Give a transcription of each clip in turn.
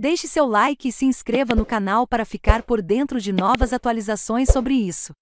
Deixe seu like e se inscreva no canal para ficar por dentro de novas atualizações sobre isso.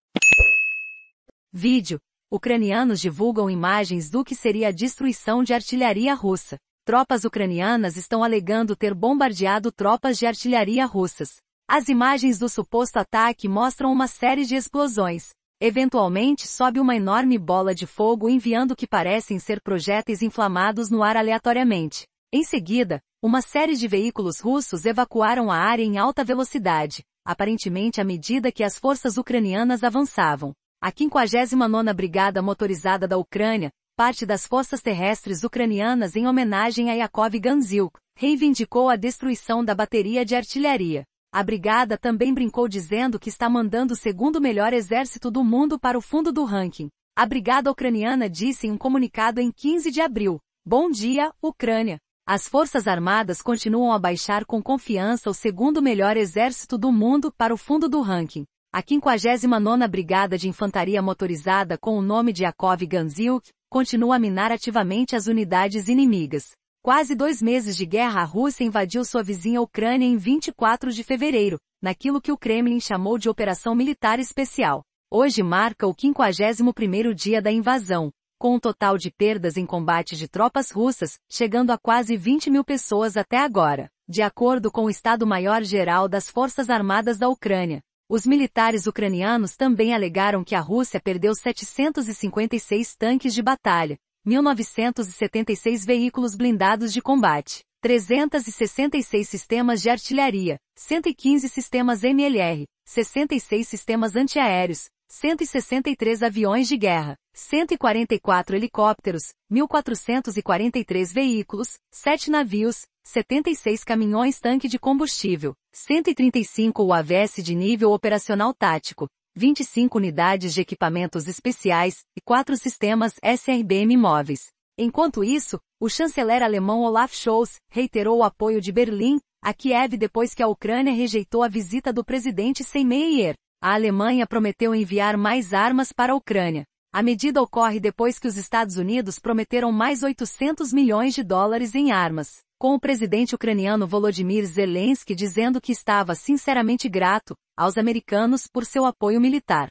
Vídeo: Ucranianos divulgam imagens do que seria a destruição de artilharia russa. Tropas ucranianas estão alegando ter bombardeado tropas de artilharia russas. As imagens do suposto ataque mostram uma série de explosões. Eventualmente sobe uma enorme bola de fogo enviando que parecem ser projéteis inflamados no ar aleatoriamente. Em seguida, uma série de veículos russos evacuaram a área em alta velocidade, aparentemente à medida que as forças ucranianas avançavam. A 59ª Brigada Motorizada da Ucrânia, parte das forças terrestres ucranianas em homenagem a Yakov Ganzilk, reivindicou a destruição da bateria de artilharia. A brigada também brincou dizendo que está mandando o segundo melhor exército do mundo para o fundo do ranking. A brigada ucraniana disse em um comunicado em 15 de abril: Bom dia, Ucrânia! As Forças Armadas continuam a baixar com confiança o segundo melhor exército do mundo para o fundo do ranking. A 59ª Brigada de Infantaria Motorizada com o nome de Yakov Ganzilk continua a minar ativamente as unidades inimigas. Quase dois meses de guerra a Rússia invadiu sua vizinha Ucrânia em 24 de fevereiro, naquilo que o Kremlin chamou de Operação Militar Especial. Hoje marca o 51º dia da invasão com um total de perdas em combate de tropas russas, chegando a quase 20 mil pessoas até agora, de acordo com o Estado-Maior Geral das Forças Armadas da Ucrânia. Os militares ucranianos também alegaram que a Rússia perdeu 756 tanques de batalha, 1976 veículos blindados de combate, 366 sistemas de artilharia, 115 sistemas MLR, 66 sistemas antiaéreos, 163 aviões de guerra, 144 helicópteros, 1.443 veículos, 7 navios, 76 caminhões tanque de combustível, 135 UAVs de nível operacional tático, 25 unidades de equipamentos especiais e 4 sistemas SRBM móveis. Enquanto isso, o chanceler alemão Olaf Scholz reiterou o apoio de Berlim a Kiev depois que a Ucrânia rejeitou a visita do presidente Steinmeier, a Alemanha prometeu enviar mais armas para a Ucrânia. A medida ocorre depois que os Estados Unidos prometeram mais 800 milhões de dólares em armas, com o presidente ucraniano Volodymyr Zelensky dizendo que estava sinceramente grato aos americanos por seu apoio militar.